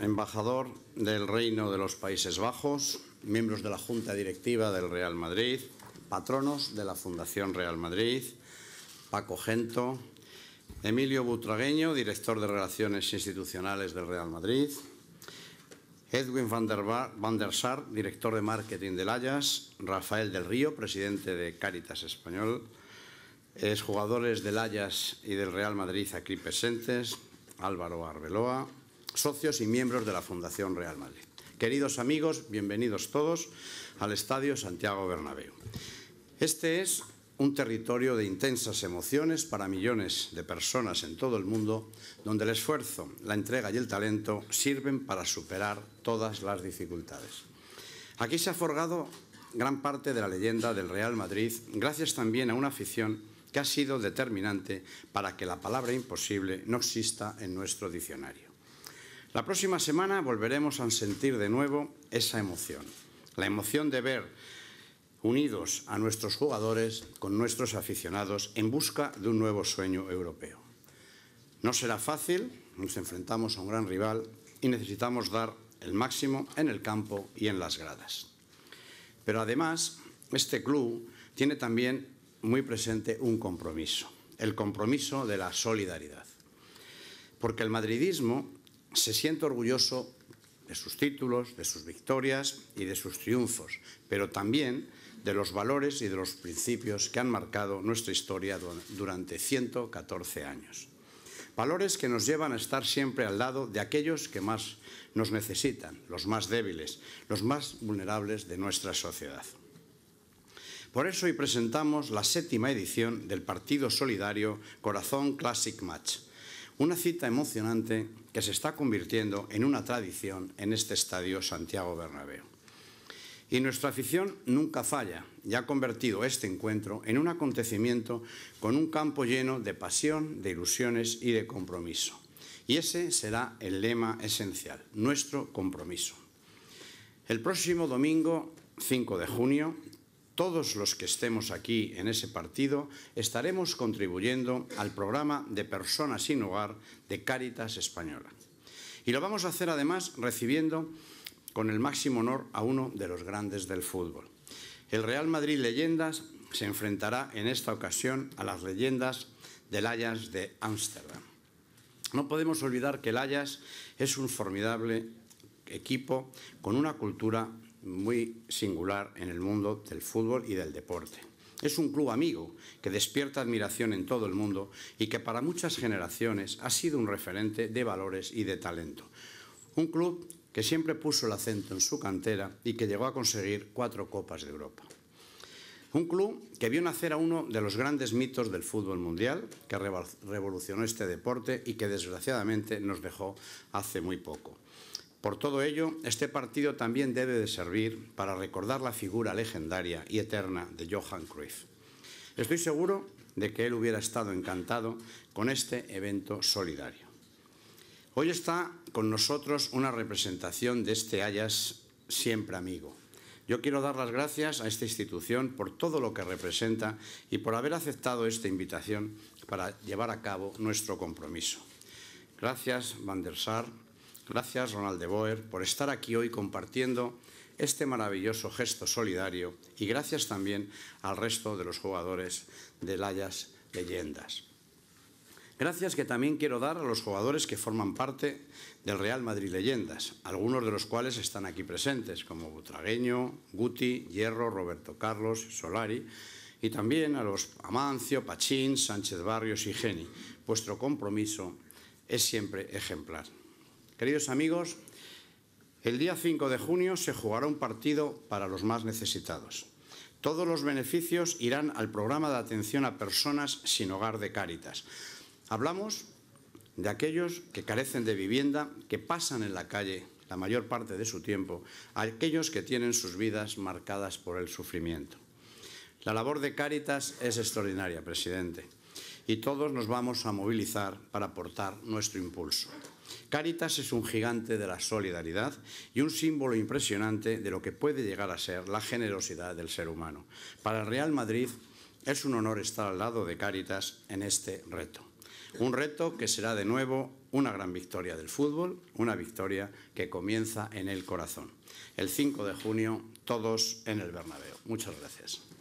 embajador del Reino de los Países Bajos, miembros de la Junta Directiva del Real Madrid, patronos de la Fundación Real Madrid, Paco Gento, Emilio Butragueño, director de Relaciones Institucionales del Real Madrid, Edwin van der, Sar, director de Marketing del Ayas, Rafael del Río, presidente de Cáritas Español, jugadores del Ayas y del Real Madrid aquí presentes, Álvaro Arbeloa, socios y miembros de la Fundación Real Madrid. Queridos amigos, bienvenidos todos al Estadio Santiago Bernabéu. Este es un territorio de intensas emociones para millones de personas en todo el mundo, donde el esfuerzo, la entrega y el talento sirven para superar todas las dificultades. Aquí se ha forgado gran parte de la leyenda del Real Madrid, gracias también a una afición que ha sido determinante para que la palabra imposible no exista en nuestro diccionario. La próxima semana volveremos a sentir de nuevo esa emoción, la emoción de ver unidos a nuestros jugadores con nuestros aficionados en busca de un nuevo sueño europeo. No será fácil, nos enfrentamos a un gran rival y necesitamos dar el máximo en el campo y en las gradas. Pero además, este club tiene también muy presente un compromiso, el compromiso de la solidaridad. Porque el madridismo se siente orgulloso de sus títulos, de sus victorias y de sus triunfos, pero también de los valores y de los principios que han marcado nuestra historia durante 114 años. Valores que nos llevan a estar siempre al lado de aquellos que más nos necesitan, los más débiles, los más vulnerables de nuestra sociedad. Por eso hoy presentamos la séptima edición del Partido Solidario Corazón Classic Match, una cita emocionante que se está convirtiendo en una tradición en este estadio Santiago Bernabéu. Y nuestra afición nunca falla y ha convertido este encuentro en un acontecimiento con un campo lleno de pasión, de ilusiones y de compromiso. Y ese será el lema esencial, nuestro compromiso. El próximo domingo 5 de junio todos los que estemos aquí en ese partido estaremos contribuyendo al programa de Personas sin Hogar de Cáritas Española. Y lo vamos a hacer además recibiendo con el máximo honor a uno de los grandes del fútbol. El Real Madrid Leyendas se enfrentará en esta ocasión a las leyendas del Ajax de Ámsterdam. No podemos olvidar que el Ajax es un formidable equipo con una cultura muy singular en el mundo del fútbol y del deporte. Es un club amigo que despierta admiración en todo el mundo y que para muchas generaciones ha sido un referente de valores y de talento. Un club que siempre puso el acento en su cantera y que llegó a conseguir cuatro Copas de Europa. Un club que vio nacer a uno de los grandes mitos del fútbol mundial, que revolucionó este deporte y que desgraciadamente nos dejó hace muy poco. Por todo ello, este partido también debe de servir para recordar la figura legendaria y eterna de Johan Cruyff. Estoy seguro de que él hubiera estado encantado con este evento solidario. Hoy está con nosotros una representación de este Ayas siempre amigo. Yo quiero dar las gracias a esta institución por todo lo que representa y por haber aceptado esta invitación para llevar a cabo nuestro compromiso. Gracias, Van der Sar, Gracias, Ronald de Boer, por estar aquí hoy compartiendo este maravilloso gesto solidario y gracias también al resto de los jugadores de Layas Leyendas. Gracias que también quiero dar a los jugadores que forman parte del Real Madrid Leyendas, algunos de los cuales están aquí presentes, como Butragueño, Guti, Hierro, Roberto Carlos, Solari, y también a los Amancio, Pachín, Sánchez Barrios y Geni. Vuestro compromiso es siempre ejemplar. Queridos amigos, el día 5 de junio se jugará un partido para los más necesitados. Todos los beneficios irán al programa de atención a personas sin hogar de Cáritas. Hablamos de aquellos que carecen de vivienda, que pasan en la calle la mayor parte de su tiempo, aquellos que tienen sus vidas marcadas por el sufrimiento. La labor de Cáritas es extraordinaria, presidente, y todos nos vamos a movilizar para aportar nuestro impulso. Caritas es un gigante de la solidaridad y un símbolo impresionante de lo que puede llegar a ser la generosidad del ser humano. Para el Real Madrid es un honor estar al lado de Caritas en este reto. Un reto que será de nuevo una gran victoria del fútbol, una victoria que comienza en el corazón. El 5 de junio, todos en el Bernabéu. Muchas gracias.